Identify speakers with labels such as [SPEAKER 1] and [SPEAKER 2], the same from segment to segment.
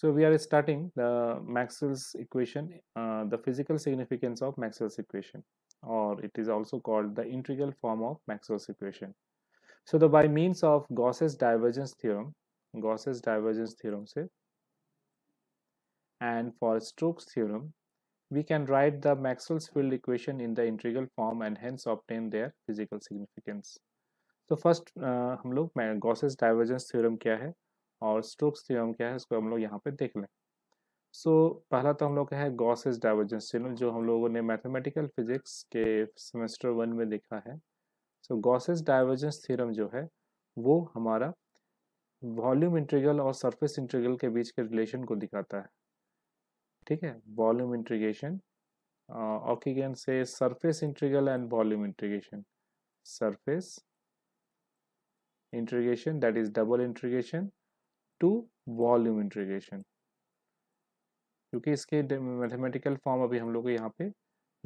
[SPEAKER 1] So we are starting the Maxwell's equation, uh, the physical significance of Maxwell's equation or it is also called the integral form of Maxwell's equation. So the by means of Gauss's divergence theorem, Gauss's divergence theorem say, and for Stokes theorem, we can write the Maxwell's field equation in the integral form and hence obtain their physical significance. So first uh, हम लोग Gauss's divergence theorem क्या है? और Stokes theorem क्या है इसको हम लोग यहाँ पे देख लें सो so, पहला तो हम लोग का है गॉसेज डाइवर्जेंस थ्योरम जो हम लोगों ने मैथमेटिकल फिजिक्स के सेमेस्टर वन में देखा है सो गॉसेज डाइवर्जेंस थ्योरम जो है वो हमारा वॉल्यूम इंटीग्रल और सरफेस इंटीग्रल के बीच के रिलेशन को दिखाता है ठीक है वॉल्यूम इंटीग्रेशन ऑक्सीजन से surface integral and volume integration surface integration that is double integration to volume integration क्योंकि इसके मैथमेटिकल फॉर्म अभी हम लोग को यहाँ पे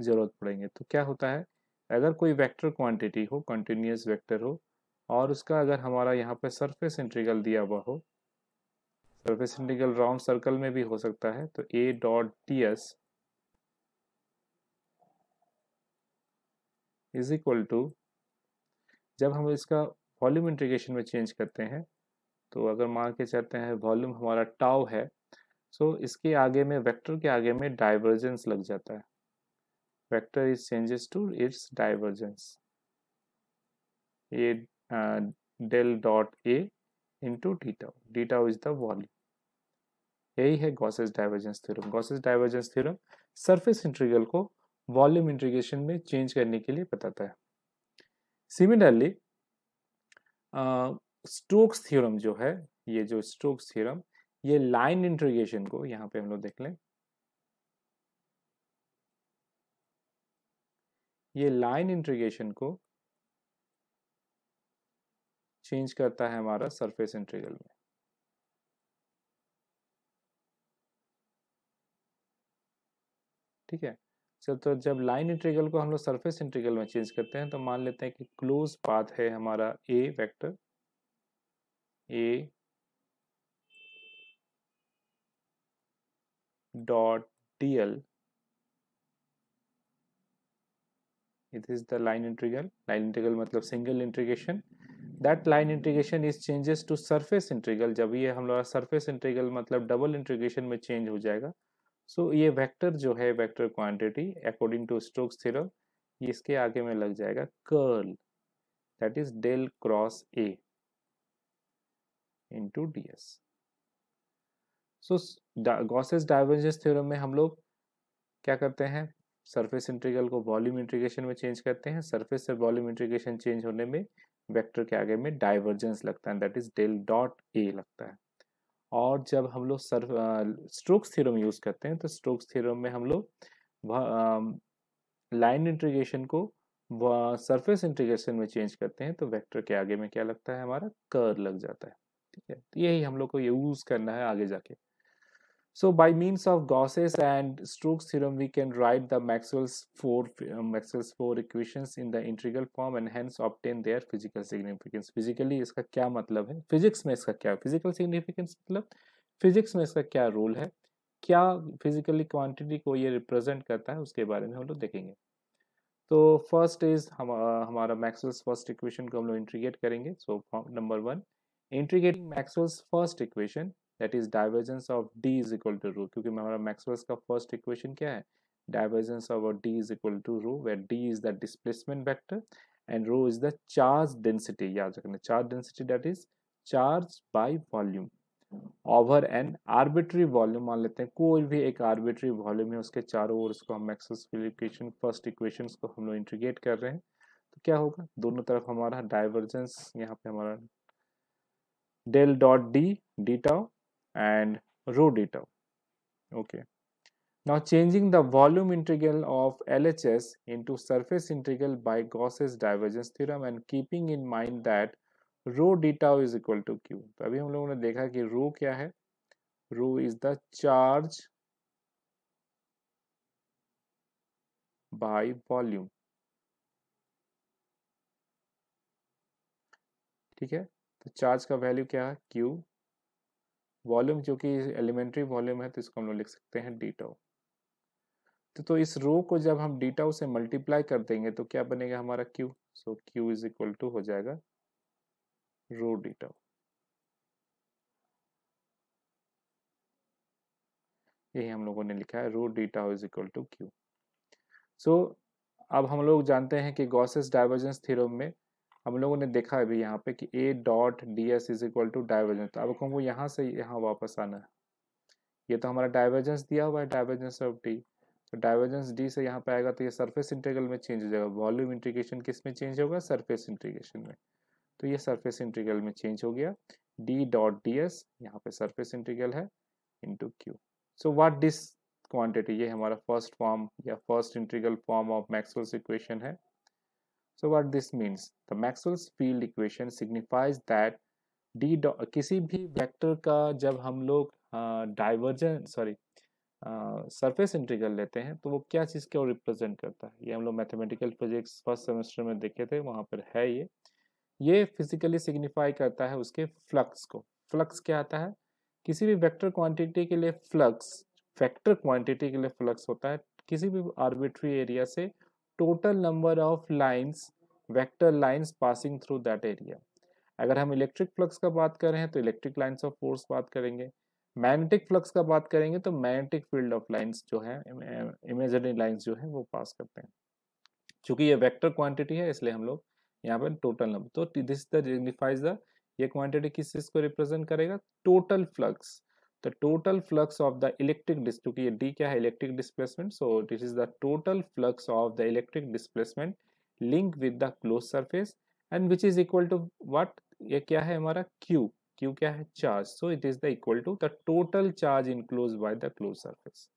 [SPEAKER 1] ज़रूरत पड़ेंगे तो क्या होता है अगर कोई वेक्टर क्वांटिटी हो कंटिन्यूस वेक्टर हो और उसका अगर हमारा यहाँ पे सरफेस इंटीग्रल दिया हुआ हो सरफेस इंटीग्रल राउंड सर्कल में भी हो सकता है तो A dot D S is equal to जब हम इसका वॉल्यूम इंटीग्रेशन में चेंज करते हैं तो अगर मान के चलते हैं वॉल्यूम हमारा टाव है सो so, इसके आगे में वेक्टर के आगे में डाइवर्जेंस लग जाता है vector is changes to its divergence ये del dot A into d tau d tau is the volume यही है Gauss's divergence theorem Gauss's divergence theorem surface integral को वॉल्यूम इंट्रीगेशन में चेंज करने के लिए बताता है सिमिलरली स्टोक्स थ्योरम जो है ये जो स्टोक्स थ्योरम ये लाइन इंट्रोगेशन को यहां पे हम लोग देख लें ये लाइन इंट्रीगेशन को चेंज करता है हमारा सरफेस इंटीग्रल में ठीक है चल तो जब लाइन इंटीग्रल को हम लोग सरफेस इंटीग्रल में चेंज करते हैं तो मान लेते हैं कि क्लोज पाथ है हमारा A vector a dot dl it is the line integral line integral मतलब single integration that line integration is changes to surface integral जब ये हम लोग surface integral मतलब double integration में change हो जाएगा so ये vector जो है vector quantity according to Stokes theorem ये इसके आगे में लग जाएगा curl that is del cross a into ds so gauss's divergence theorem में हम लोग क्या करते हैं सरफेस इंटीग्रल को वॉल्यूम इंटीग्रेशन में चेंज करते हैं सरफेस से वॉल्यूम इंटीग्रेशन चेंज होने में वेक्टर के आगे में डाइवर्जेंस लगता है that is del dot A लगता है और जब हम लोग सर स्ट्रोक्स थ्योरम यूज करते हैं तो स्ट्रोक्स थ्योरम में हम लोग लाइन इंटीग्रेशन को सरफेस इंटीग्रेशन में चेंज करते हैं तो वेक्टर के आगे में क्या लगता है हमारा कर लग जाता है ठीक है तो यही हम लोग को यूज करना है आगे जाके so by means of Gauss's and Stokes theorem we can write the Maxwell's four Maxwell's four equations in the integral form and hence obtain their physical significance physically इसका क्या मतलब है फिजिक्स में इसका क्या फिजिकल सिग्निफिकेंस मतलब physics में इसका क्या रोल है क्या फिजिकली क्वान्टिटी को ये रिप्रेजेंट करता है उसके बारे में हम लोग देखेंगे तो फर्स्ट इज हम uh, हमारा मैक्सवेल्स फर्स्ट इक्वेशन को हम लोग इंट्रीगेट करेंगे so number one integrating Maxwell's first equation that is divergence of D is equal to rho क्योंकि हमारा मैक्सवेल्स का फर्स्ट इक्वेशन क्या है divergence of D is equal to rho where D is the displacement vector and rho is the charge density याद रखना charge density that is charge by volume over an arbitrary volume मान लेते हैं कोई भी एक आर्बिट्री वॉल्यूम है उसके चारों ओर उसको हम मैक्सवेल इक्वेशन फर्स्ट इक्वेशन को हम लोग इंटीग्रेट कर रहे हैं तो क्या होगा दोनों तरफ हमारा डाइवर्जेंस यहाँ पे हमारा del dot d d tau and rho d tau okay now changing the volume integral of LHS into surface integral by Gauss's divergence theorem and keeping in mind that rho d tau is equal to q तो abhi hum लोगों ne dekha ki rho kya hai rho is the charge by volume ठीक है तो charge का value क्या है Q volume जो कि एलिमेंट्री वॉल्यूम है तो इसको हम लोग लिख सकते हैं डी तो, तो इस रो को जब हम डी से मल्टीप्लाई कर देंगे तो क्या बनेगा हमारा Q so Q is equal to हो जाएगा रो डी यही हम लोगों ने लिखा है rho D is equal to Q so अब हम लोग जानते हैं कि गॉसेस डाइवर्जेंस थ्योरम में हम लोगों ने देखा अभी यहाँ पे कि A dot D S is equal to divergence तो अब हमको यहाँ से यहाँ वापस आना है ये तो हमारा डाइवर्जेंस दिया हुआ है डाइवर्जेंस ऑफ डी तो डाइवर्जेंस डी से यहाँ पे आएगा तो ये सरफेस इंटीग्रल में चेंज हो जाएगा वॉल्यूम इंटीग्रेशन किस में चेंज होगा सरफेस इंटीग्रेशन में तो ये सरफेस इंटीग्रल में चेंज हो गया डी डॉट डी एस यहाँ पे सरफेस इंटीग्रल है into Q so what this quantity ये हमारा फर्स्ट फॉर्म या first integral form of Maxwell's equation है so what this means the maxwell's field equation signifies that d किसी भी vector का जब हम लोग डाइवर्जन सॉरी सरफेस इंटीग्रल लेते हैं तो वो क्या चीज़ को रिप्रेजेंट करता है ये हम लोग मैथमेटिकल फिजिक्स फर्स्ट सेमेस्टर में देखे थे वहाँ पर है ये ये फिजिकली सिग्निफाई करता है उसके फ्लक्स को फ्लक्स क्या आता है किसी भी वेक्टर क्वांटिटी के लिए फ्लक्स वेक्टर क्वांटिटी के लिए फ्लक्स होता है किसी भी आर्बिट्री एरिया से total number of lines vector lines passing through that area अगर हम इलेक्ट्रिक फ्लक्स का बात कर रहे हैं तो इलेक्ट्रिक लाइन्स ऑफ फोर्स बात करेंगे मैग्नेटिक फ्लक्स का बात करेंगे तो मैग्नेटिक फील्ड ऑफ लाइंस जो है इमेजनरी लाइंस जो है वो पास करते हैं चूंकि ये वेक्टर क्वांटिटी है इसलिए हम लोग यहाँ पर टोटल नंबर तो दिस द सिग्निफाइज द ये क्वांटिटी किस चीज को रिप्रेजेंट करेगा total flux the total flux of the electric district ये डी क्या है electric displacement so it is the total flux of the electric displacement link with the close surface and which is equal to what ये क्या है हमारा Q Q क्या है charge so it is the equal to the total charge enclose by the close surface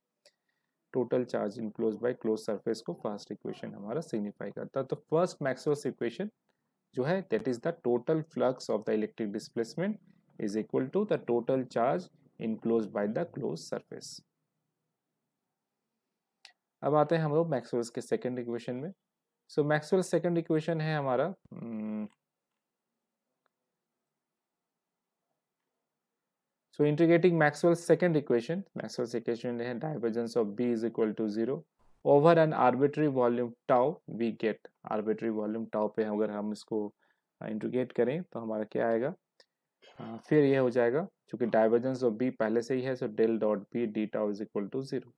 [SPEAKER 1] total charge enclose by close surface को first equation हमारा signify करता है तो फर्स्ट मैक्सोस इक्वेशन जो है that is the total flux of the electric displacement is equal to the total charge enclose by the close surface अब आते हैं हम लोग मैक्सवेल्स के सेकंड इक्वेशन में सो मैक्सवेल सेकंड इक्वेशन है हमारा so integrating Maxwell second equation Maxwell equation है divergence of B is equal to zero over an arbitrary volume tau we get arbitrary volume tau पे अगर हम इसको इंटीग्रेट uh, करें तो हमारा क्या आएगा हाँ, फिर ये हो जाएगा क्योंकि डाइवर्जेंस ऑफ बी पहले से ही है so del dot B D tau is equal to zero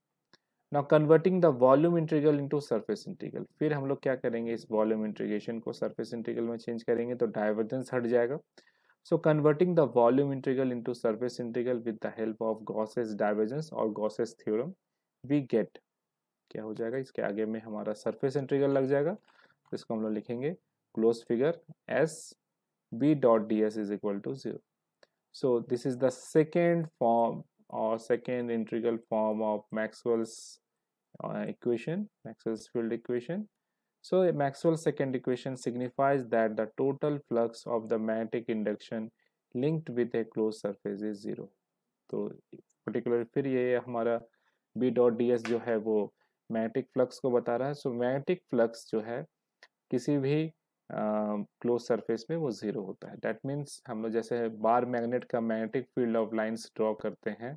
[SPEAKER 1] now converting the volume integral into surface integral फिर हम लोग क्या करेंगे इस वॉल्यूम इंटीग्रेशन को सरफेस इंटीग्रल में चेंज करेंगे तो डाइवर्जेंस हट जाएगा so converting the volume integral into surface integral with the help of Gauss's divergence और गॉसेस थ्योरम वी गेट क्या हो जाएगा इसके आगे में हमारा सरफेस इंटीग्रल लग जाएगा इसको हम लोग लिखेंगे close figure S B dot D S is equal to zero so this is the second form or second integral form of maxwell's uh, equation maxwell's field equation so a maxwell's second equation signifies that the total flux of the magnetic induction linked with a closed surface is zero so particular fir ye hamara b dot ds jo hai wo magnetic flux ko bata raha hai so magnetic flux jo hai है किसी भी close uh, surface में वो zero होता है that means हम लोग जैसे बार मैग्नेट का magnetic field of lines draw करते हैं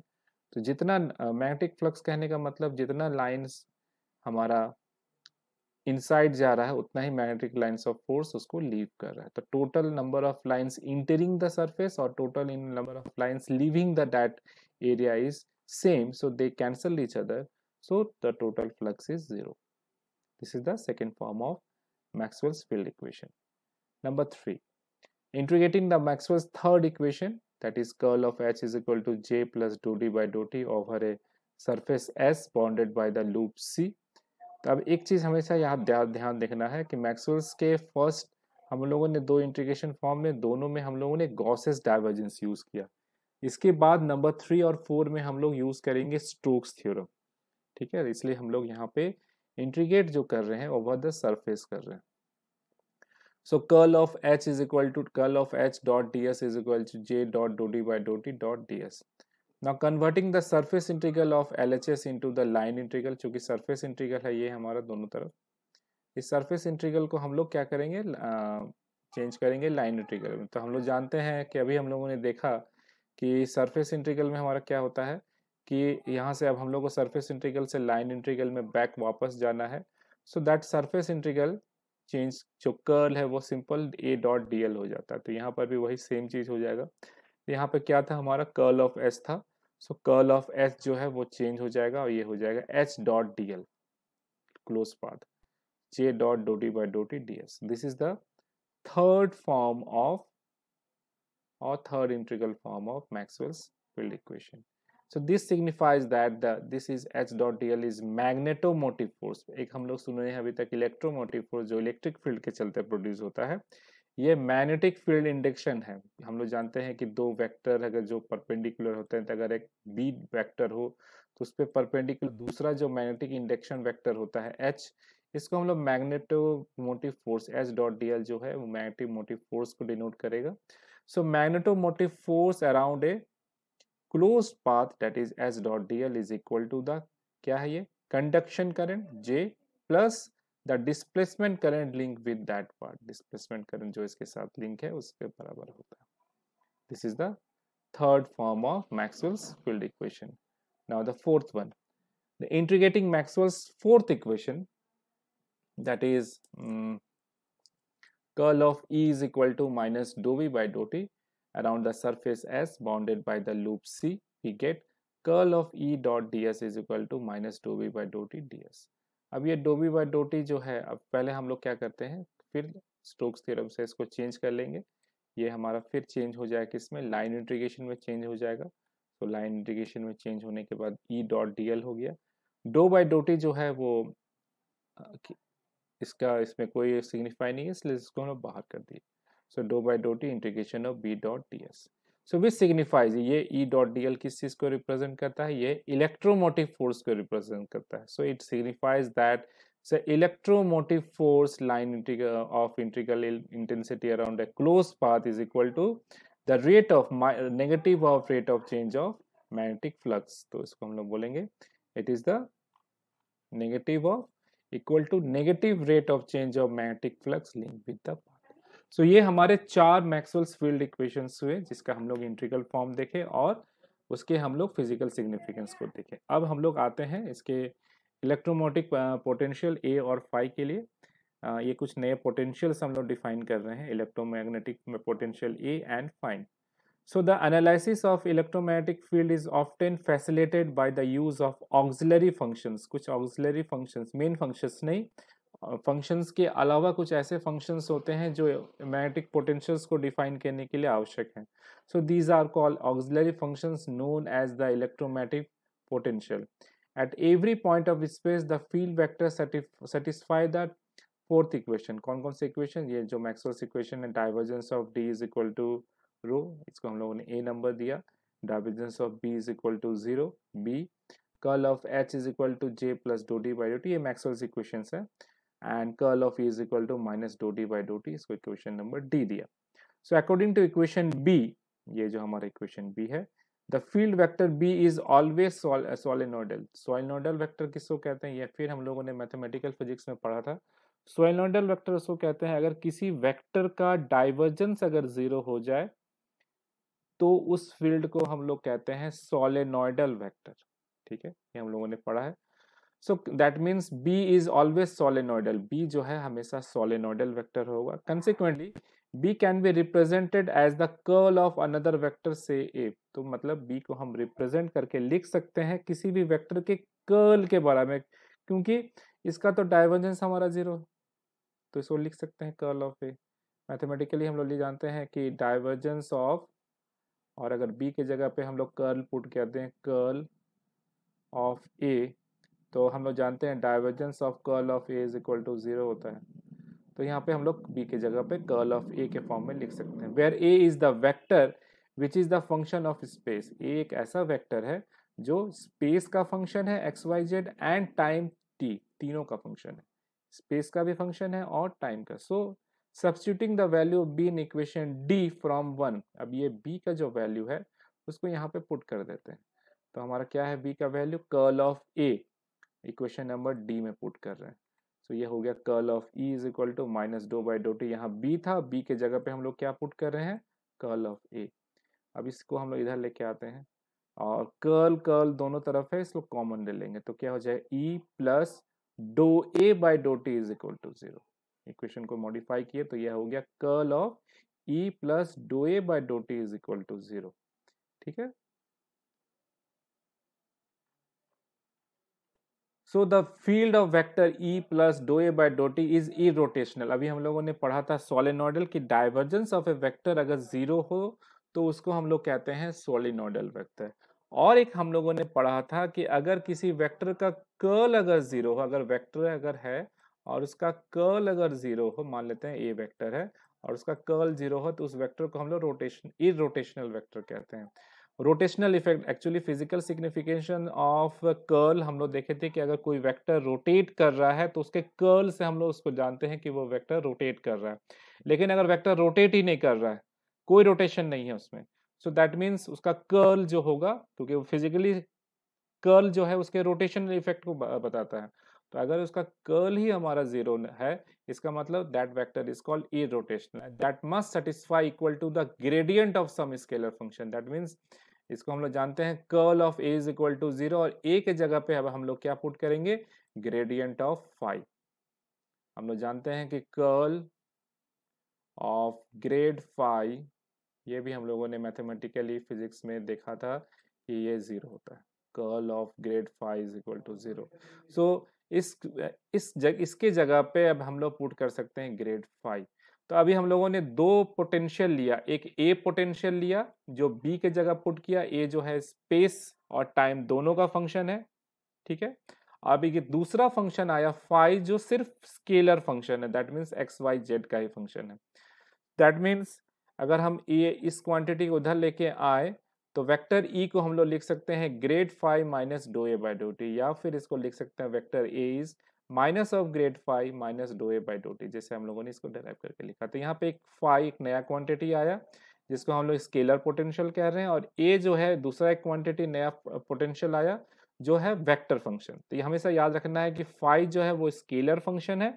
[SPEAKER 1] तो जितना मैग्नेटिक फ्लक्स कहने का मतलब जितना लाइंस हमारा इनसाइड जा रहा है उतना ही मैग्नेटिक लाइंस ऑफ फोर्स उसको लीव कर रहा है तो total number of lines entering the surface और total in number of lines leaving the that area is same so they cancel each other so the total flux is zero this is the second form of Maxwell's field equation. Number three, Integrating the Maxwell's third equation that is curl of H is equal to J plus dou D by dou T over a surface S bounded by the loop C. तो अब एक चीज़ हमेशा यहाँ ध्यान देखना है कि Maxwell's के फर्स्ट हम लोगों ने दो इंटीग्रेशन फॉर्म में दोनों में हम लोगों ने गॉसेस डाइवर्जेंस यूज़ किया इसके बाद नंबर थ्री और फोर में हम लोग यूज़ करेंगे स्ट्रोक्स थ्योरम ठीक है इसलिए हम लोग यहाँ पे इंट्रीगेट जो कर रहे हैं ओवर द सरफेस कर रहे हैं so curl of H is equal to curl of H dot D S is equal to J dot dou D by dough T dot D S now converting the surface integral of L H S into the line integral चूंकि surface integral है ये हमारा दोनों तरफ इस surface integral को हम लोग क्या करेंगे चेंज करेंगे लाइन इंटीग्रल में तो हम लोग जानते हैं कि अभी हम लोगों ने देखा कि सरफेस इंटीग्रल में हमारा क्या होता है कि यहाँ से अब हम लोग को सरफेस इंटीग्रल से लाइन इंटीग्रल में बैक वापस जाना है so that surface integral change जो कर्ल है वो सिंपल ए डॉट डी हो जाता है तो यहाँ पर भी वही सेम चीज़ हो जाएगा यहाँ पर क्या था हमारा कर्ल ऑफ एस था सो कर्ल ऑफ एस जो है वो चेंज हो जाएगा और ये हो जाएगा H dot D L close path J dot dou T by dough T D S this is the third form of और third integral form of Maxwell's field equation so this signifies that the this is H dot D L is magnetomotive force एक हम लोग सुन रहे हैं अभी तक electromotive force जो इलेक्ट्रिक फील्ड के चलते प्रोड्यूस होता है ये मैग्नेटिक फील्ड इंडक्शन है हम लोग जानते हैं कि दो वैक्टर अगर जो परपेंडिकुलर होते हैं तो अगर एक बी वैक्टर हो तो उस परपेंडिकुलर दूसरा जो मैग्नेटिक इंडक्शन वैक्टर होता है एच इसको हम लोग magneto motive force H dot D L जो है वो मैग्नेटिव मोटिव फोर्स को डिनोट करेगा so magneto motive force around a close path that is S dot D L is equal to the क्या है ये conduction current J plus the displacement current link with that part displacement current जो इसके साथ link है उसके बराबर होता है this is the third form of Maxwell's field equation. Now the fourth one, the integrating Maxwell's fourth equation that is um, curl of E is equal to minus dou V by dou T around the surface S bounded by the loop C, we get curl of E dot ds is equal to minus dou v by dou t ds अब ये Dobby by डोटी जो है अब पहले हम लोग क्या करते हैं फिर स्टोक्स थ्योरम से इसको चेंज कर लेंगे ये हमारा फिर चेंज हो जाएगा किसमें लाइन इंट्रीगेशन में चेंज हो जाएगा तो लाइन इंट्रीगेशन में चेंज होने के बाद ई डॉट डी हो गया डो बाई डो टी जो है वो इसका इसमें कोई सिग्निफाई नहीं है इसलिए इसको हम लोग बाहर कर दिए so dou by dough T integration of B dot D S so which signifies ये ई डॉट डी एल किस चीज को रिप्रेजेंट करता है ये इलेक्ट्रोमोटिव फोर्स को रिप्रेजेंट करता है so it signifies that electromotive force line of integral intensity around a close path is equal to the rate of negative of rate of change of magnetic flux तो इसको हम लोग बोलेंगे it is the negative of equal to negative rate of change of magnetic flux link with the path so so, ये हमारे चार Maxwell's field equations हुए जिसका हम लोग इंट्रिकल फॉर्म देखे और उसके हम लोग फिजिकल सिग्निफिकेंस को देखे अब हम लोग आते हैं इसके इलेक्ट्रोमोटिक पोटेंशियल ए और फाइव के लिए आ, ये कुछ नए पोटेंशियल्स हम लोग डिफाइन कर रहे हैं electromagnetic potential A and phi so the analysis of electromagnetic field is often facilitated by the use of auxiliary functions कुछ ऑक्सिलरी फंक्शंस मेन फंक्शंस नहीं फंक्शंस के अलावा कुछ ऐसे फंक्शंस होते हैं जो मैग्नेटिक पोटेंशियल्स को डिफाइन करने के लिए आवश्यक हैं so these are called auxiliary functions known as the electromagnetic potential at every point of space the field vector satisfy the fourth equation कौन कौन से इक्वेशन ये जो मैक्सवेल्स इक्वेशन है divergence of D is equal to rho इसको हम लोगों ने ए नंबर दिया divergence of B is equal to zero B curl of H is equal to J plus dou D by dough T ये Maxwell's equation है and curl of E is equal to minus dou E by dou t इसको equation number D दिया so according to equation B ये जो हमारा equation B है the field vector B is always solenoidal solenoidal vector किसको कहते हैं ये फिर हम लोगों ने मैथमेटिकल फिजिक्स में पढ़ा था solenoidal vector उसको कहते हैं अगर किसी vector का डाइवर्जेंस अगर जीरो हो जाए तो उस फील्ड को हम लोग कहते हैं सोलेनोइडल वेक्टर ठीक है ये हम लोगों ने पढ़ा है so that means B is always solenoidal B जो है हमेशा सोलेनोइडल वैक्टर होगा consequently B can be represented as the curl of another vector से ए तो मतलब बी को हम रिप्रेजेंट करके लिख सकते हैं किसी भी वैक्टर के कर्ल के बारे में क्योंकि इसका तो डाइवर्जेंस हमारा जीरो तो इसको लिख सकते हैं कर्ल ऑफ ए मैथमेटिकली हम लोग जानते हैं कि डाइवर्जेंस ऑफ और अगर बी के जगह पे हम लोग कर्ल पुट कर दें कर्ल ऑफ ए तो हम लोग जानते हैं divergence of curl of A is equal to zero होता है तो यहाँ पे हम लोग बी के जगह पे कर्ल ऑफ ए के फॉर्म में लिख सकते हैं where A is the vector which is the function of space A एक ऐसा वेक्टर है जो स्पेस का फंक्शन है X Y Z and time T तीनों का फंक्शन है स्पेस का भी फंक्शन है और टाइम का so substituting the value of B in equation D from one अब ये बी का जो वैल्यू है उसको यहाँ पे पुट कर देते हैं तो हमारा क्या है बी का value curl of A equation number D में पुट कर रहे हैं सो so, ये हो गया curl of E is equal to minus dough by dough T यहाँ बी था बी के जगह पे हम लोग क्या पुट कर रहे हैं कर्ल ऑफ ए अब इसको हम लोग इधर लेके आते हैं और कर्ल कर्ल दोनों तरफ है इसको कॉमन ले लेंगे तो क्या हो जाए E plus dough A by dough T is equal to zero equation को मॉडिफाई किए तो यह हो गया curl of E plus dough A by dough T is equal to zero ठीक है so the field of vector E plus dough A by dough T is irrotational अभी हम लोगों ने पढ़ा था सोलिनोडल की डाइवर्जेंस ऑफ ए वैक्टर अगर जीरो हो तो उसको हम लोग कहते हैं सोलिनोडल वैक्टर और एक हम लोगों ने पढ़ा था कि अगर किसी वेक्टर का कर्ल अगर जीरो हो अगर वेक्टर अगर है और उसका कर्ल अगर जीरो हो मान लेते हैं ए वेक्टर है और उसका कर्ल जीरो हो तो उस वेक्टर को हम लोग रोटेशन ई रोटेशनल वैक्टर कहते हैं rotational effect actually physical signification of curl हम लोग देखे थे कि अगर कोई वेक्टर रोटेट कर रहा है तो उसके कर्ल से हम लोग उसको जानते हैं कि वो वेक्टर रोटेट कर रहा है लेकिन अगर वेक्टर रोटेट ही नहीं कर रहा है कोई रोटेशन नहीं है उसमें सो दैट मीन्स उसका कर्ल जो होगा क्योंकि वो फिजिकली कर्ल जो है उसके रोटेशन इफेक्ट को बताता है तो अगर उसका कर्ल ही हमारा जीरो है इसका मतलब that vector is called irrotational that must satisfy equal to the gradient of some scalar function that means इसको हम लोग जानते हैं curl of A is equal to zero और ए के जगह पे अब हम लोग क्या पुट करेंगे ग्रेडियंट ऑफ फाइव हम लोग जानते हैं कि कर्ल ऑफ ग्रेड फाइव ये भी हम लोगों ने मैथमेटिकली फिजिक्स में देखा था कि ये जीरो होता है curl of grad phi is equal to zero so इस इस जग इसके जगह पे अब हम लोग पुट कर सकते हैं ग्रेड फाइव तो अभी हम लोगों ने दो पोटेंशियल लिया एक ए पोटेंशियल लिया जो बी के जगह पुट किया ए जो है स्पेस और टाइम दोनों का फंक्शन है ठीक है अभी ये दूसरा फंक्शन आया फाइव जो सिर्फ स्केलर फंक्शन है that means X Y Z का ही फंक्शन है दैट मीन्स अगर हम ए इस क्वांटिटी को उधर लेके आए तो वेक्टर ई e को हम लोग लिख सकते हैं grad five minus dough A by dough T या फिर इसको लिख सकते हैं vector A is minus of grad five minus dough A by dou T जैसे हम लोगों ने इसको डेराइव करके लिखा तो यहाँ पे एक फाइव एक नया क्वांटिटी आया जिसको हम लोग स्केलर पोटेंशियल कह रहे हैं और ए जो है दूसरा एक क्वांटिटी नया पोटेंशियल आया जो है वेक्टर फंक्शन तो ये हमेशा याद रखना है कि फाइव जो है वो स्केलर फंक्शन है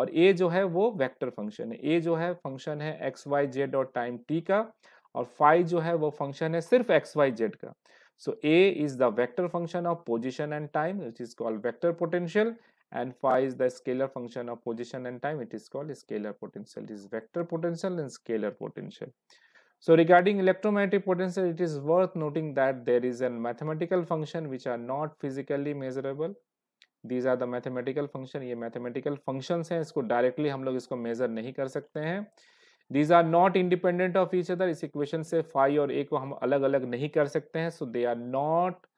[SPEAKER 1] और ए जो है वो वैक्टर फंक्शन है ए जो है फंक्शन है एक्स वाई जेड और टाइम टी का और फाइव जो है वो फंक्शन है सिर्फ एक्स वाई जेड का so A is the vector function of position and time which is called vector potential and phi is the scalar function of position and time it is called scalar potential it is vector potential and scalar potential so regarding electromagnetic potential it is worth noting that there is a mathematical function which are not physically measurable these are the mathematical function ye mathematical functions hain isko directly hum log isko measure nahi kar sakte hain these are not independent of each other is equation se phi aur a ko hum alag alag nahi kar sakte hain so they are not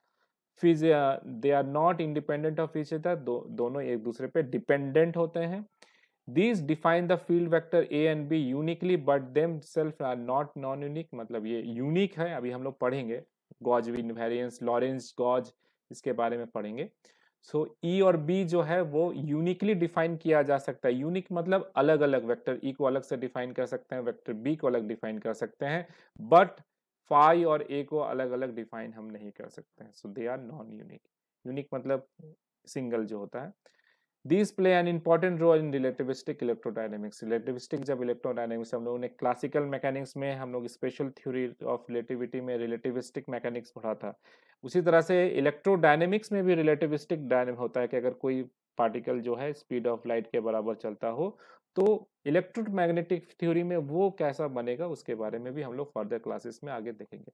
[SPEAKER 1] फिज they are not independent of each other दोनों एक दूसरे पे dependent होते हैं these define the field vector A and B uniquely but them self are not non unique मतलब ये unique है अभी हम लोग पढ़ेंगे gauge invariance Lorentz gauge इसके बारे में पढ़ेंगे सो so, ई e और बी जो है वो यूनिकली डिफाइन किया जा सकता है यूनिक मतलब अलग अलग वेक्टर ई e को अलग से डिफाइन कर सकते हैं वेक्टर बी को अलग डिफाइन कर सकते हैं बट फाई और ए को अलग अलग डिफाइन हम नहीं कर सकते हैं so they are non unique unique मतलब सिंगल जो होता है this play an important role in relativistic electrodynamics relativistic जब इलेक्ट्रोडाइनमिक्स हम लोगों ने क्लासिकल मैकेनिक्स में हम लोग स्पेशल थ्योरी ऑफ रिलेटिविटी में रिलेटिविस्टिक मैकेनिक्स पढ़ा था उसी तरह से इलेक्ट्रोडाइनमिक्स में भी रिलेटिविस्टिक डायनेमिक होता है कि अगर कोई पार्टिकल जो है स्पीड ऑफ लाइट के बराबर चलता हो तो इलेक्ट्रोमैग्नेटिक थ्योरी में वो कैसा बनेगा उसके बारे में भी हम लोग फर्दर क्लासेस में आगे देखेंगे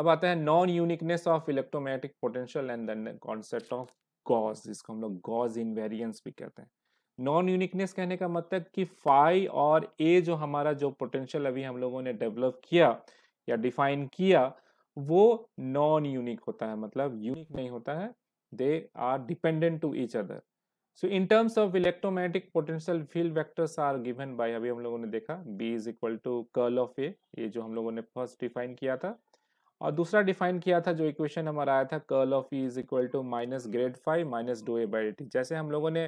[SPEAKER 1] अब आता है non uniqueness of electromagnetic potential and concept of gauge जिसको हम लोग गॉज इनवेरियंस भी कहते हैं नॉन यूनिकनेस कहने का मतलब कि फाई और ए जो हमारा जो पोटेंशियल अभी हम लोगों ने डेवलप किया या डिफाइन किया वो नॉन यूनिक होता है मतलब यूनिक नहीं होता है They are dependent to each other. So in terms of electromagnetic potential field vectors are given by अभी हम लोगों ने देखा B is equal to curl of A ये जो हम लोगों ने first define किया था और दूसरा डिफाइन किया था जो इक्वेशन हमारा आया था curl of E is equal to minus grad five minus dough A by T जैसे हम लोगों ने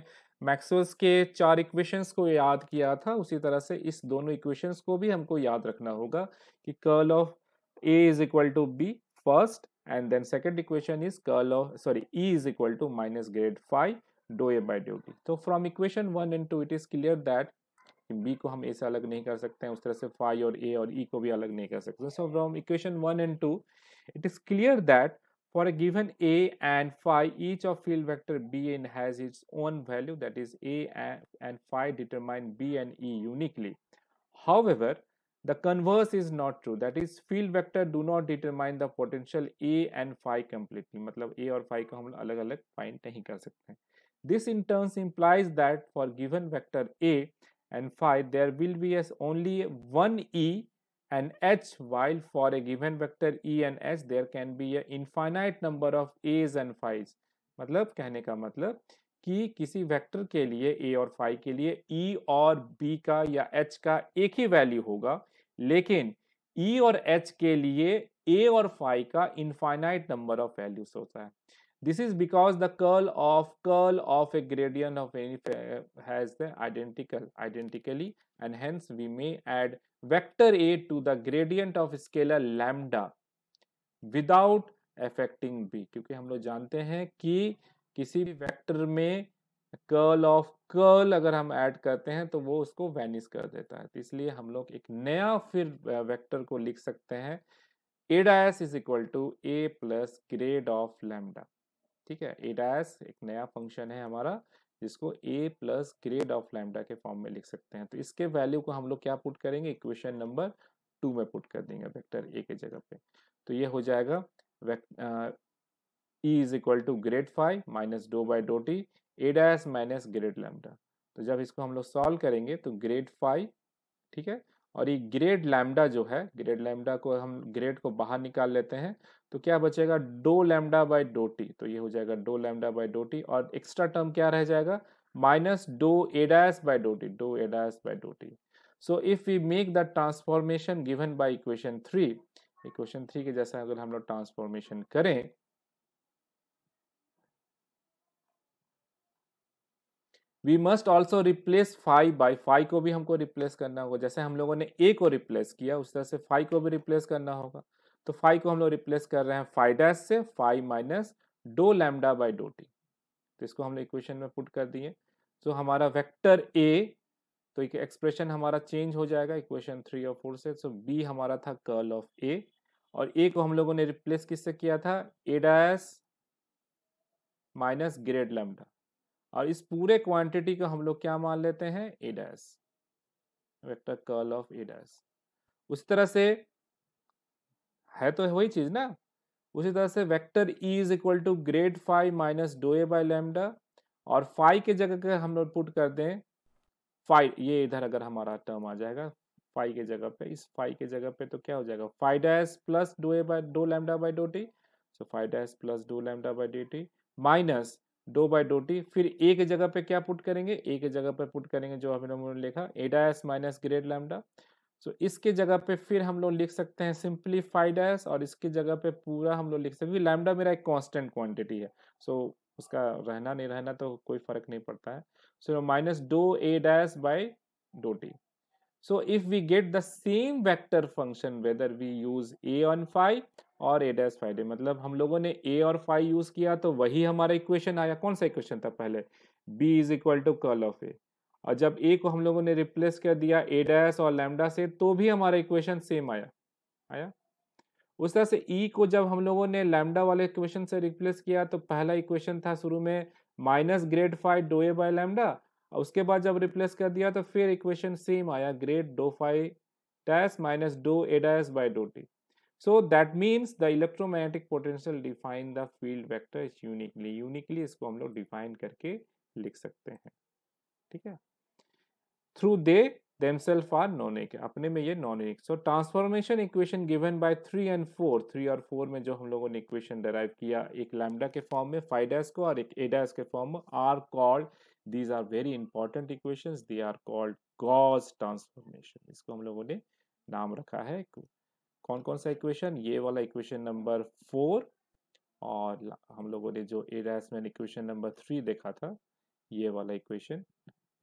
[SPEAKER 1] मैक्सवेल्स के चार इक्वेशंस को याद किया था उसी तरह से इस दोनों इक्वेशंस को भी हमको याद रखना होगा कि curl of A is equal to B first and then second equation is curl of sorry E is equal to minus grade phi dou A by dou B. So from equation 1 and 2 it is clear that B को हम ए से अलग नहीं कर सकते हैं उस तरह से फाई और ए और ई e को भी अलग नहीं कर सकते so from for a given a and phi each of field vector bn has its own value that is a and phi determine b and e uniquely however The converse is not true. That is, field vector do not determine the potential A and phi completely. matlab A aur phi ko hum alag alag find nahi kar sakte This in turns implies that for given vector A and phi there will be as only one E and H while for a given vector E and H there can be a infinite number of A's and phi's. matlab kehne ka matlab कि किसी vector के लिए ए और five के लिए ई e और B का या एच का एक ही वैल्यू होगा लेकिन ई e और एच के लिए ए और फाइव का इनफाइनाइट नंबर ऑफ वैल्यूज होता है this is because the curl of curl of a gradient of any has the identical identically and hence we may add vector A to the gradient of scalar lambda without affecting B क्योंकि हम लोग जानते हैं कि किसी भी vector में curl of curl अगर हम ऐड करते हैं तो वो उसको वैनिस कर देता है तो इसलिए हम लोग एक नया फिर वेक्टर को लिख सकते हैं ए डायस is equal to A plus grad of lambda ठीक है ए डायस एक नया फंक्शन है हमारा जिसको A plus grad of lambda के फॉर्म में लिख सकते हैं तो इसके वैल्यू को हम लोग क्या पुट करेंगे इक्वेशन नंबर टू में पुट कर देंगे वेक्टर ए के जगह पे तो ये हो जाएगा E e is equal to grad five minus dough by dough T A dash minus grad lambda तो जब इसको हम लोग सॉल्व करेंगे तो ग्रेड फाइव ठीक है और ये ग्रेड लैमडा जो है ग्रेड लैमडा को हम ग्रेड को बाहर निकाल लेते हैं तो क्या बचेगा डो लैमडा बाई डो टी तो ये हो जाएगा डो लैमडा बाई डो टी और एक्स्ट्रा टर्म क्या रह जाएगा minus dough A dash by dough T डो A dash by dough T so if we make the transformation given by equation three equation three के जैसा अगर हम लोग ट्रांसफॉर्मेशन करें we must also replace five by five को भी हमको रिप्लेस करना होगा जैसे हम लोगों ने ए को रिप्लेस किया उस तरह से फाइव को भी रिप्लेस करना होगा तो फाइव को हम लोग रिप्लेस कर रहे हैं फाइव डैश से फाइव माइनस डो लैमडा बाई डो टी तो इसको हमने इक्वेशन में पुट कर दिए तो हमारा वेक्टर ए तो एक एक्सप्रेशन हमारा चेंज हो जाएगा इक्वेशन थ्री और फोर से सो तो बी हमारा था कर्ल ऑफ ए और ए को हम लोगों ने रिप्लेस किससे किया था A dash minus grad lambda और इस पूरे क्वांटिटी को हम लोग क्या मान लेते हैं A dash vector curl of A dash तरह से है तो वही चीज ना उसी तरह से vector E is equal to grad five minus dough A by lambda और फाइव के जगह पे हम लोग पुट कर दें फाइव ये इधर अगर हमारा टर्म आ जाएगा फाइव के जगह पे इस फाइव के जगह पे तो क्या हो जाएगा five dash plus dough A by डो lambda by dough T so five dash plus डो lambda by D T minus dough by dough T फिर एक जगह पे क्या पुट करेंगे एक जगह पे पुट करेंगे जो अभी हमने लिखा A S minus grad lambda so इसके जगह पे फिर हम लोग लिख सकते हैं सिंपलीफाइड एस और इसके जगह पे पूरा हम लोग लिख सकते हैं लैमडा मेरा एक कॉन्स्टेंट क्वान्टिटी है सो so, उसका रहना नहीं रहना तो कोई फर्क नहीं पड़ता है so minus dough A dash by dough T so if we get the same vector function whether we use A on five और ए डैश फाइव मतलब हम लोगों ने ए और फाइव यूज़ किया तो वही हमारा इक्वेशन आया कौन सा इक्वेशन था पहले B is equal to curl of A और जब ए को हम लोगों ने रिप्लेस कर दिया ए डैश और लैमडा से तो भी हमारा इक्वेशन सेम आया आया उस तरह से ई e को जब हम लोगों ने लैमडा वाले इक्वेशन से रिप्लेस किया तो पहला इक्वेशन था शुरू में माइनस ग्रेड फाइव डो ए बाय लैमडा और उसके बाद जब रिप्लेस कर दिया तो फिर इक्वेशन सेम आया ग्रेड डो five dash minus dough A dash by डो T So that means the electromagnetic potential define the field vector is uniquely uniquely इसको हम लोग डिफाइन करके लिख सकते हैं ठीक है through they themselves are non-unique nonic अपने में ये non-unique so transformation equation given by three and four three और फोर में जो हम लोगों ने equation derive किया एक lambda के form में phi dash को और एक a dash के form में are called these are very important equations they are called Gauss transformation इसको हम लोगों ने नाम रखा है कौन कौन सा इक्वेशन ये वाला इक्वेशन नंबर फोर और हम लोगों ने जो एरासमैन इक्वेशन नंबर थ्री देखा था ये वाला equation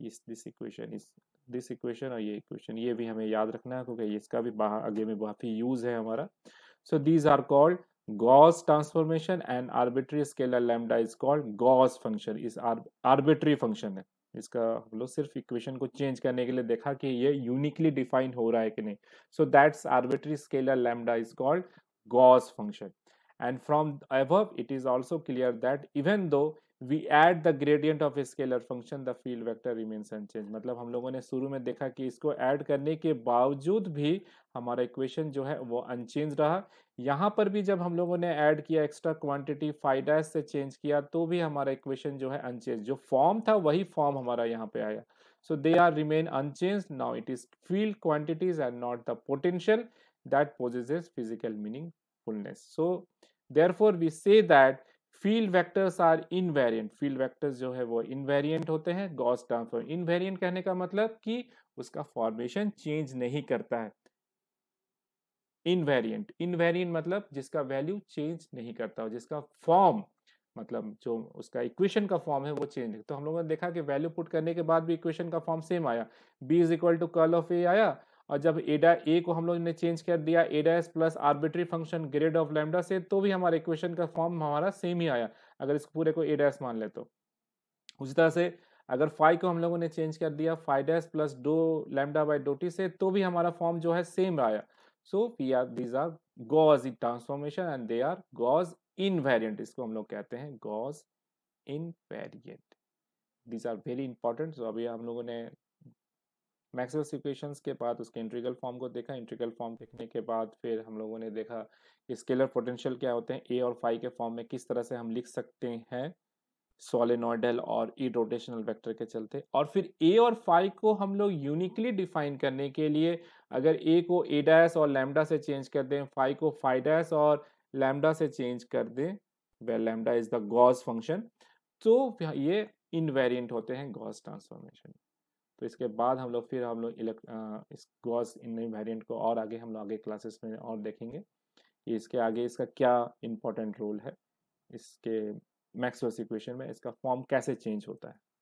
[SPEAKER 1] is this equation is this equation और ये इक्वेशन ये भी हमें याद रखना है क्योंकि इसका भी बाहर आगे में काफ़ी यूज है हमारा so these are called gauge transformation and arbitrary scalar lambda is called gauge function इस आर्बिट्री फंक्शन है इसका हम मतलब लोग सिर्फ इक्वेशन को चेंज करने के लिए देखा कि ये यूनिकली डिफाइन हो रहा है कि नहीं so that's arbitrary scalar lambda is called gauge function and from above it is also clear that even though we add the gradient of scalar function the field vector remains unchanged मतलब हम लोगों ने शुरू में देखा कि इसको add करने के बावजूद भी हमारा इक्वेशन जो है वो अनचेंज रहा यहाँ पर भी जब हम लोगों ने ऐड किया एक्स्ट्रा क्वान्टिटी फाइडास से चेंज किया तो भी हमारा इक्वेशन जो है अनचेंज जो फॉर्म था वही फॉर्म हमारा यहाँ पे आया so they are remain unchanged now it is field quantities and not the potential that possesses physical meaningfulness so therefore we say that field vectors are invariant field vectors जो है वो invariant होते हैं Gauss transform invariant कहने का मतलब कि उसका फॉर्मेशन चेंज नहीं करता है इनवेरिएंट इनवेरिएंट मतलब जिसका वैल्यू चेंज नहीं करता हो जिसका फॉर्म मतलब जो उसका इक्वेशन का फॉर्म है वो चेंज है तो हम लोगों ने देखा कि वैल्यू पुट करने के बाद भी इक्वेशन का फॉर्म सेम आया B is equal to curl of A आया और जब एडा ए को हम लोग ने चेंज कर दिया एडा S plus arbitrary function grad of lambda से तो भी हमारे इक्वेशन का फॉर्म हमारा सेम ही आया अगर इस पूरे को एडा एस मान ले तो उसी तरह से अगर फाइव को हम लोगों ने चेंज कर दिया फाइव डैस प्लस डो लैमडा बाई डोटी से तो भी हमारा फॉर्म जो है सेम आया so we are these are gauge in transformation and they are gauge invariant इसको हम लोग कहते हैं gauge invariant these are very important so अभी हम लोगों ने मैक्सवेल्स इक्वेशंस के बाद उसके इंट्रीगल फॉर्म को देखा इंट्रीगल फॉर्म देखने के बाद फिर हम लोगों ने देखा स्केलर पोटेंशियल क्या होते हैं ए और फाइव के फॉर्म में किस तरह से हम लिख सकते हैं सोलिनोडल और ई रोटेशनल वेक्टर के चलते और फिर ए और फाइव को हम लोग यूनिकली डिफाइन करने के लिए अगर ए को ए डैस और लैमडा से चेंज कर दें फाइव को फाइव डैस और लैमडा से चेंज कर दें well lambda is the gauge function तो ये इनवेरियंट होते हैं गॉज ट्रांसफॉर्मेशन तो इसके बाद हम लोग फिर हम लोग इस गॉस वेरियंट को और आगे हम लोग आगे क्लासेस में और देखेंगे कि इसके आगे इसका क्या इम्पोर्टेंट रोल है इसके मैक्सवेल्स इक्वेशन में इसका फॉर्म कैसे चेंज होता है